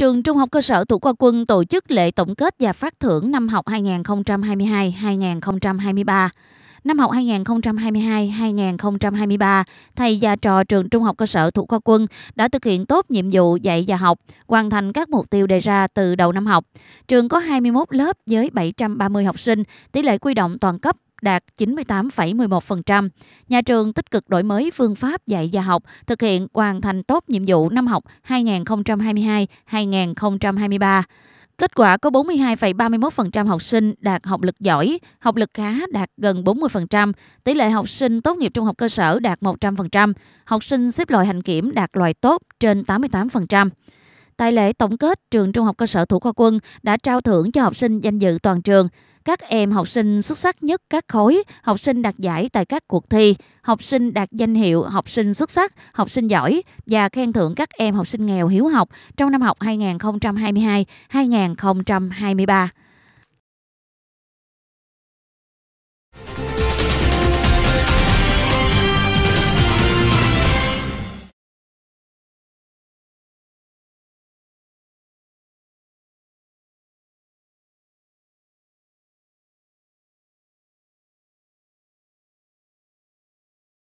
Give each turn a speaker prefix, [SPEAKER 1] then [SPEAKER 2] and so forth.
[SPEAKER 1] Trường Trung học cơ sở Thủ Khoa Quân tổ chức lễ tổng kết và phát thưởng năm học 2022-2023. Năm học 2022-2023, thầy và trò trường Trung học cơ sở Thủ Khoa Quân đã thực hiện tốt nhiệm vụ dạy và học, hoàn thành các mục tiêu đề ra từ đầu năm học. Trường có 21 lớp với 730 học sinh, tỷ lệ quy động toàn cấp đạt 98,11%. Nhà trường tích cực đổi mới phương pháp dạy và học, thực hiện hoàn thành tốt nhiệm vụ năm học 2022-2023. Kết quả có 42,31% học sinh đạt học lực giỏi, học lực khá đạt gần 40%, tỷ lệ học sinh tốt nghiệp trung học cơ sở đạt 100%, học sinh xếp loại hành kiểm đạt loại tốt trên 88%. Tại lễ tổng kết, trường Trung học cơ sở Thủ Khoa Quân đã trao thưởng cho học sinh danh dự toàn trường các em học sinh xuất sắc nhất các khối, học sinh đạt giải tại các cuộc thi, học sinh đạt danh hiệu học sinh xuất sắc, học sinh giỏi và khen thưởng các em học sinh nghèo hiếu học trong năm học 2022-2023.